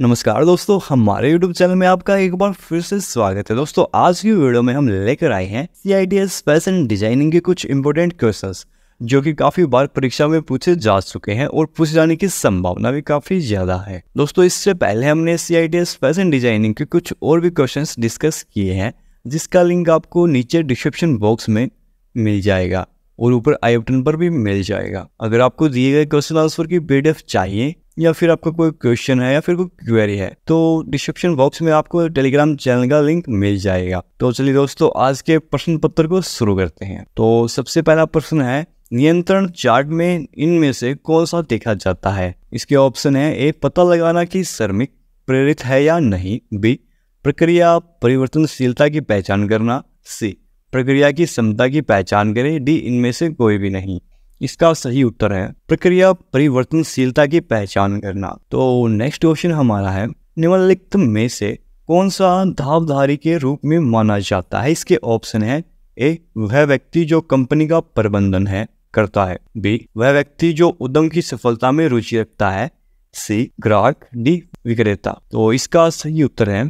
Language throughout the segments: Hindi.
नमस्कार दोस्तों हमारे YouTube चैनल में आपका एक बार फिर से स्वागत है दोस्तों आज की वीडियो में हम लेकर आए हैं C I T S fashion designing के कुछ इंपॉर्टेंट क्वेश्चन जो कि काफी बार परीक्षा में पूछे जा चुके हैं और पूछे जाने की संभावना भी काफी ज्यादा है दोस्तों इससे पहले हमने C I T S fashion designing के कुछ और भी क्वेश्चन डिस्कस किए हैं जिसका लिंक आपको नीचे डिस्क्रिप्शन बॉक्स में मिल जाएगा और ऊपर आई बटन पर भी मिल जाएगा अगर आपको दिए गए क्वेश्चन आंसर की पीडीएफ चाहिए या फिर आपका कोई क्वेश्चन है या फिर कोई क्वेरी है तो डिस्क्रिप्शन बॉक्स में आपको टेलीग्राम चैनल का लिंक मिल जाएगा तो चलिए दोस्तों आज के प्रश्न पत्र को शुरू करते हैं तो सबसे पहला प्रश्न है नियंत्रण चार्ट में इनमें से कौन सा देखा जाता है इसके ऑप्शन है ए पता लगाना कि श्रमिक प्रेरित है या नहीं बी प्रक्रिया परिवर्तनशीलता की पहचान करना सी प्रक्रिया की क्षमता की पहचान करें डी इनमें से कोई भी नहीं इसका सही उत्तर है प्रक्रिया परिवर्तनशीलता की पहचान करना तो नेक्स्ट क्वेश्चन हमारा है निम्नलिखित में से कौन सा धावधारी के रूप में माना जाता है इसके ऑप्शन है ए वह व्यक्ति जो कंपनी का प्रबंधन है करता है बी वह व्यक्ति जो उद्यम की सफलता में रुचि रखता है सी ग्राहक डी विक्रेता तो इसका सही उत्तर है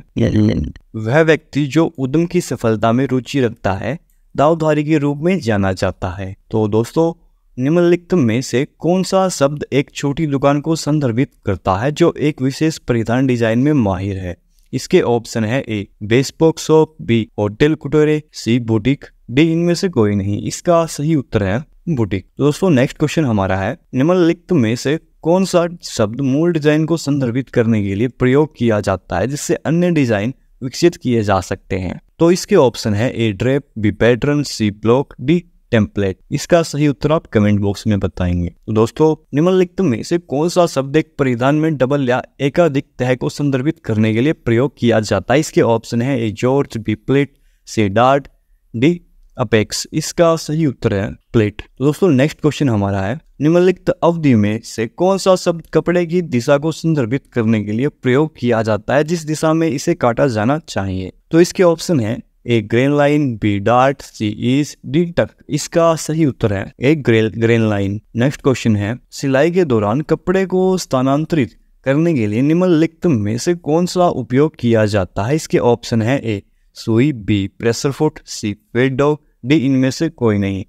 वह व्यक्ति जो उद्यम की सफलता में रुचि रखता है दावधारी के रूप में जाना जाता है तो दोस्तों निम्नलिखित में से कौन सा शब्द एक छोटी दुकान को संदर्भित करता है जो एक विशेष परिधान डिजाइन में माहिर है इसके ऑप्शन है A bespoke shop B haute couture C boutique D इनमें से कोई नहीं इसका सही उत्तर है बुटीक दोस्तों नेक्स्ट क्वेश्चन हमारा है निम्नलिखित में से कौन सा शब्द मूल डिजाइन को संदर्भित करने के लिए प्रयोग किया जाता है जिससे अन्य डिजाइन विकसित किए जा सकते हैं तो इसके ऑप्शन है A drape B pattern C block D template इसका सही उत्तर आप कमेंट बॉक्स में बताएंगे तो दोस्तों निम्नलिखित में से कौन सा शब्द एक परिधान में डबल या एकाधिक तह को संदर्भित करने के लिए प्रयोग किया जाता है इसके ऑप्शन है gorge B pleat C dart D apex इसका सही उत्तर है प्लेट तो दोस्तों नेक्स्ट क्वेश्चन हमारा है निम्नलिखित अवधि में से कौन सा शब्द कपड़े की दिशा को संदर्भित करने के लिए प्रयोग किया जाता है जिस दिशा में इसे काटा जाना चाहिए तो इसके ऑप्शन है A grain line B dot C ease D tuck इसका सही उत्तर है एक ग्रेन लाइन नेक्स्ट क्वेश्चन है सिलाई के दौरान कपड़े को स्थानांतरित करने के लिए निम्नलिखित में से कौन सा उपयोग किया जाता है इसके ऑप्शन है ए सुई B pressure foot C feed dog D इनमें से कोई नहीं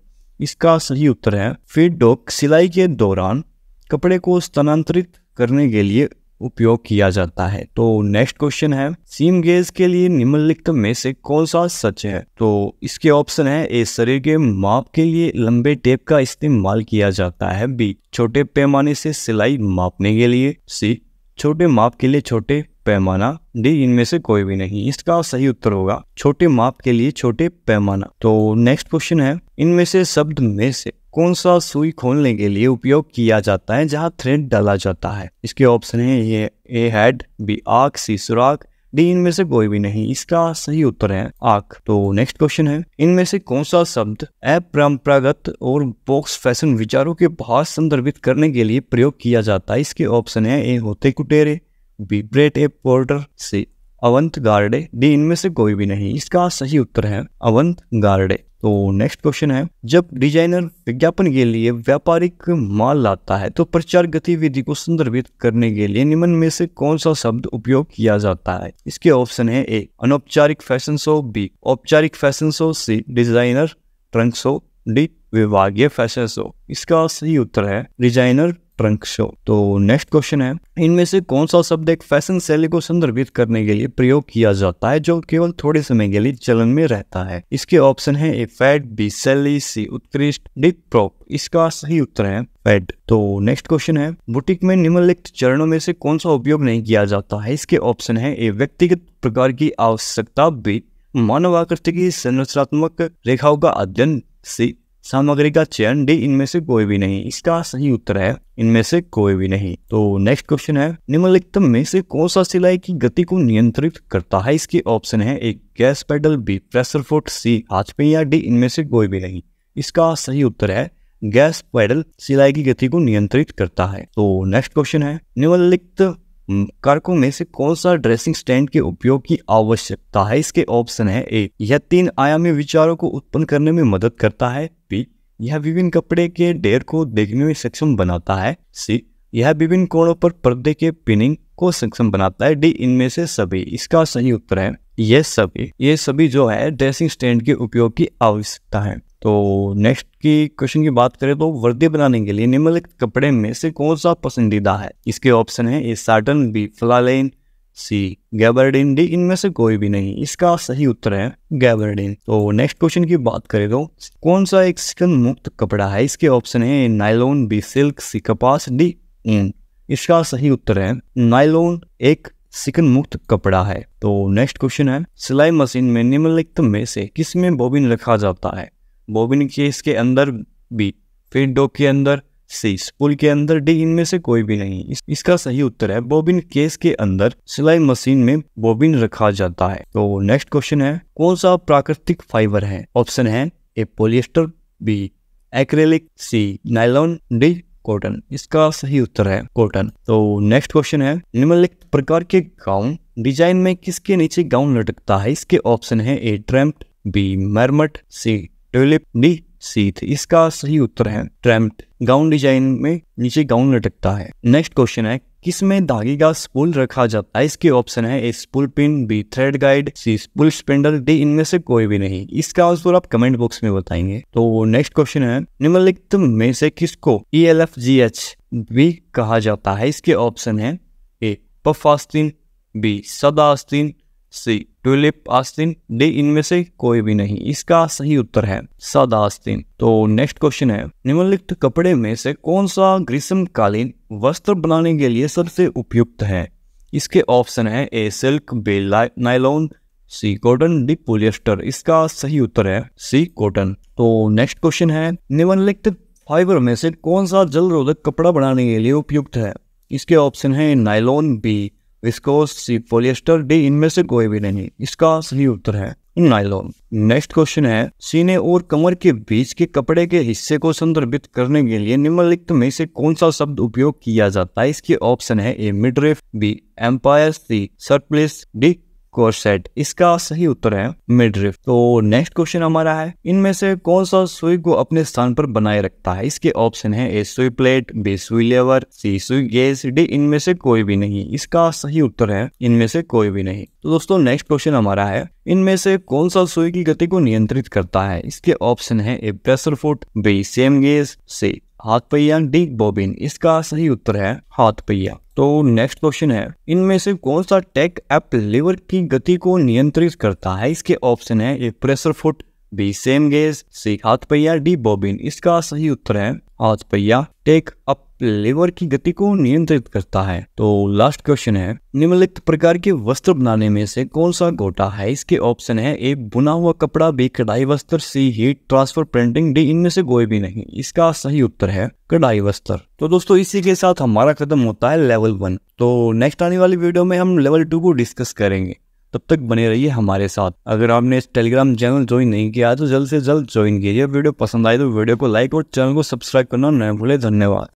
इसका सही उत्तर है फीड डॉग सिलाई के दौरान कपड़े को स्थानांतरित करने के लिए उपयोग किया जाता है तो नेक्स्ट क्वेश्चन है सीम गेज के लिए निम्नलिखित में से कौन सा सच है तो इसके ऑप्शन है ए शरीर के माप के लिए लंबे टेप का इस्तेमाल किया जाता है बी छोटे पैमाने से सिलाई मापने के लिए सी छोटे माप के लिए छोटे पैमाना डी इनमें से कोई भी नहीं इसका सही उत्तर होगा छोटे माप के लिए छोटे पैमाना तो नेक्स्ट क्वेश्चन है इनमें से शब्द में से कौन सा सुई खोलने के लिए उपयोग किया जाता है जहां थ्रेड डाला जाता है इसके ऑप्शन है ये ए हेड बी आग सी सुराग डी इनमें से कोई भी नहीं इसका सही उत्तर है आग तो नेक्स्ट क्वेश्चन है इनमें से कौन सा शब्द अपरंपरागत और बॉक्स फैशन विचारों के भाव संदर्भित करने के लिए प्रयोग किया जाता है इसके ऑप्शन है A haute couture B pret a porter C avant garde D इनमें से कोई भी नहीं इसका सही उत्तर है अवंत गार्डे तो नेक्स्ट क्वेश्चन है जब डिजाइनर विज्ञापन के लिए व्यापारिक माल लाता है तो प्रचार गतिविधि को संदर्भित करने के लिए निम्न में से कौन सा शब्द उपयोग किया जाता है इसके ऑप्शन है ए अनौपचारिक फैशन शो बी औपचारिक fashion show C designer trunk show D विभागीय फैशन शो इसका सही उत्तर है डिजाइनर ट्रंक शो तो नेक्स्ट क्वेश्चन है इनमें से कौन सा शब्द एक फैशन शैली को संदर्भित करने के लिए प्रयोग किया जाता है जो केवल थोड़े समय के लिए चलन में रहता है इसके ऑप्शन है ए फैट बी शैली सी उत्कृष्ट डी प्रॉप इसका सही उत्तर है फैट तो नेक्स्ट क्वेश्चन है बुटीक में निम्नलिखित चरणों में से कौन सा उपयोग नहीं किया जाता है इसके ऑप्शन है ए व्यक्तिगत प्रकार की आवश्यकता बी मानव आकृति की संरचनात्मक रेखाओं का अध्ययन सी सामग्री का चयन डी इनमें से कोई भी नहीं इसका सही उत्तर है इनमें से कोई भी नहीं तो नेक्स्ट क्वेश्चन है निम्नलिखित में से कौन सा सिलाई की गति को नियंत्रित करता है इसके ऑप्शन है एक gas pedal B pressure foot C हाथ पे या डी इनमें से कोई भी नहीं इसका सही उत्तर है गैस पेडल सिलाई की गति को नियंत्रित करता है तो नेक्स्ट क्वेश्चन है निम्नलिखित कारकों में से कौन सा ड्रेसिंग स्टैंड के उपयोग की आवश्यकता है इसके ऑप्शन है ए यह तीन आयामी विचारों को उत्पन्न करने में मदद करता है बी यह विभिन्न कपड़े के ढेर को देखने में सक्षम बनाता है सी यह विभिन्न कोणों पर पर्दे के पिनिंग को सक्षम बनाता है डी इनमें से सभी इसका सही उत्तर है ये सभी ये सभी जो है ड्रेसिंग स्टैंड के उपयोग की आवश्यकता है तो नेक्स्ट की क्वेश्चन की बात करें तो वर्दी बनाने के लिए निम्नलिखित कपड़े में से कौन सा पसंदीदा है इसके ऑप्शन है A satin B flannel C gabardine D इनमें से कोई भी नहीं इसका सही उत्तर है गैबरडिन तो नेक्स्ट क्वेश्चन की बात करें तो कौन सा एक सिकन मुक्त कपड़ा है इसके ऑप्शन है नाइलोन बी सिल्क सी कपास डी ऊन इसका सही उत्तर है नाइलोन एक सिकन मुक्त कपड़ा है तो नेक्स्ट क्वेश्चन है सिलाई मशीन में निम्नलिखित में से किस में बॉबिन रखा जाता है बोबिन केस के अंदर बी फिर डॉक के अंदर सी स्पूल के अंदर डी इनमें से कोई भी नहीं इस, इसका सही उत्तर है बोबिन केस के अंदर सिलाई मशीन में बोबिन रखा जाता है तो नेक्स्ट क्वेश्चन है कौन सा प्राकृतिक फाइबर है ऑप्शन है A polyester B acrylic C nylon D cotton इसका सही उत्तर है कॉटन तो नेक्स्ट क्वेश्चन है निम्नलिखित प्रकार के गाउन डिजाइन में किसके नीचे गाउन लटकता है इसके ऑप्शन है ए ट्रम्प बी मरमट सी डी सी थी इसका सही उत्तर है ट्रेम्प्ट गाउन डिजाइन में नीचे गाउन लटकता है नेक्स्ट क्वेश्चन है किसमें धागे का स्पूल रखा जाता है इसके ऑप्शन है A spool pin B thread guide C spool spindle D इनमें से कोई भी नहीं इसका आंसर आप कमेंट बॉक्स में बताएंगे तो नेक्स्ट क्वेश्चन है निम्नलिखित में से किसको E L F G H भी कहा जाता है इसके ऑप्शन है ए पफ आस्तीन बी सदा आस्तीन सी ट्यूलिप आस्तीन डी इनमें से कोई भी नहीं इसका सही उत्तर है सादा आस्तीन तो नेक्स्ट क्वेश्चन है निम्नलिखित कपड़े में से कौन सा ग्रीष्मकालीन वस्त्र बनाने के लिए सबसे उपयुक्त है इसके ऑप्शन है A silk B nylon C cotton D polyester इसका सही उत्तर है सी कॉटन तो नेक्स्ट क्वेश्चन है निम्नलिखित फाइबर में से कौन सा जलरोधक कपड़ा बनाने के लिए उपयुक्त है इसके ऑप्शन है nylon B viscose polyester D इनमें से कोई भी नहीं इसका सही उत्तर है नाइलॉन नेक्स्ट क्वेश्चन है सीने और कमर के बीच के कपड़े के हिस्से को संदर्भित करने के लिए निम्नलिखित में से कौन सा शब्द उपयोग किया जाता है इसके ऑप्शन है A midriff B empire C surplice D corset इसका सही उत्तर है मिडरिफ तो नेक्स्ट क्वेश्चन हमारा है इनमें से कौन सा सुई को अपने स्थान पर बनाए रखता है इसके ऑप्शन है ए सुई प्लेट बी सुई लेवर सी सुई गेस डी इनमें से कोई भी नहीं इसका सही उत्तर है इनमें से कोई भी नहीं तो दोस्तों नेक्स्ट क्वेश्चन हमारा है इनमें से कौन सा सुई की गति को नियंत्रित करता है इसके ऑप्शन है A pressure foot B seam gauge C हाथ पहिया डी बोबिन इसका सही उत्तर है हाथ पहिया तो नेक्स्ट क्वेश्चन है इनमें से कौन सा टेक एप लिवर की गति को नियंत्रित करता है इसके ऑप्शन है A pressure foot B seam gauge C हाथ पहिया डी बॉबिन इसका सही उत्तर है हाथ पहिया टेक अप लेवर की गति को नियंत्रित करता है तो लास्ट क्वेश्चन है निम्नलिखित प्रकार के वस्त्र बनाने में से कौन सा गोटा है इसके ऑप्शन है ए बुना हुआ कपड़ा बी कढ़ाई वस्त्र C heat transfer printing D इनमें से कोई भी नहीं इसका सही उत्तर है कढ़ाई वस्त्र तो दोस्तों इसी के साथ हमारा खत्म होता है लेवल वन तो नेक्स्ट आने वाली वीडियो में हम लेवल टू को डिस्कस करेंगे तब तक बने रहिए हमारे साथ अगर आपने इस टेलीग्राम चैनल ज्वाइन नहीं किया तो जल्द से जल्द ज्वाइन कीजिए वीडियो पसंद आए तो वीडियो को लाइक और चैनल को सब्सक्राइब करना न भूले धन्यवाद